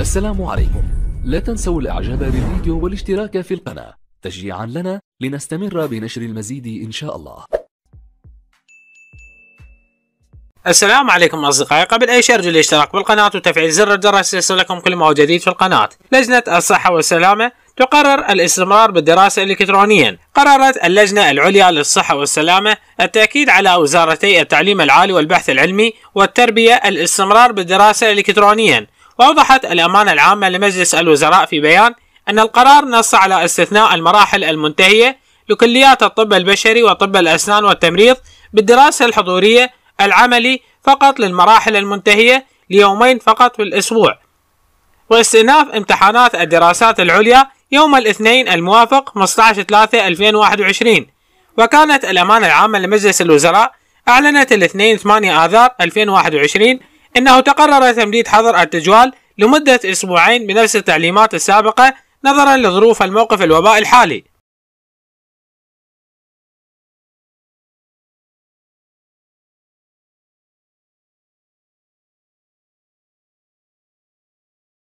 السلام عليكم لا تنسوا الاعجاب بالفيديو والاشتراك في القناة تشجيعا لنا لنستمر بنشر المزيد ان شاء الله السلام عليكم أصدقائي قبل أي شيء أرجو الاشتراك بالقناة وتفعيل زر الجرس ليصلكم كل ما هو جديد في القناة لجنة الصحة والسلامة تقرر الاستمرار بالدراسة إلكترونيا قررت اللجنة العليا للصحة والسلامة التأكيد على وزارتي التعليم العالي والبحث العلمي والتربية الاستمرار بالدراسة إلكترونيا وأوضحت الأمانة العامة لمجلس الوزراء في بيان أن القرار نص على استثناء المراحل المنتهية لكليات الطب البشري وطب الأسنان والتمريض بالدراسة الحضورية العملي فقط للمراحل المنتهية ليومين فقط في الأسبوع واستئناف امتحانات الدراسات العليا يوم الاثنين الموافق 15/3/2021 وكانت الأمانة العامة لمجلس الوزراء أعلنت الاثنين 8 آذار 2021 إنه تقرر تمديد حظر التجوال لمدة أسبوعين بنفس التعليمات السابقة نظرا لظروف الموقف الوبائي الحالي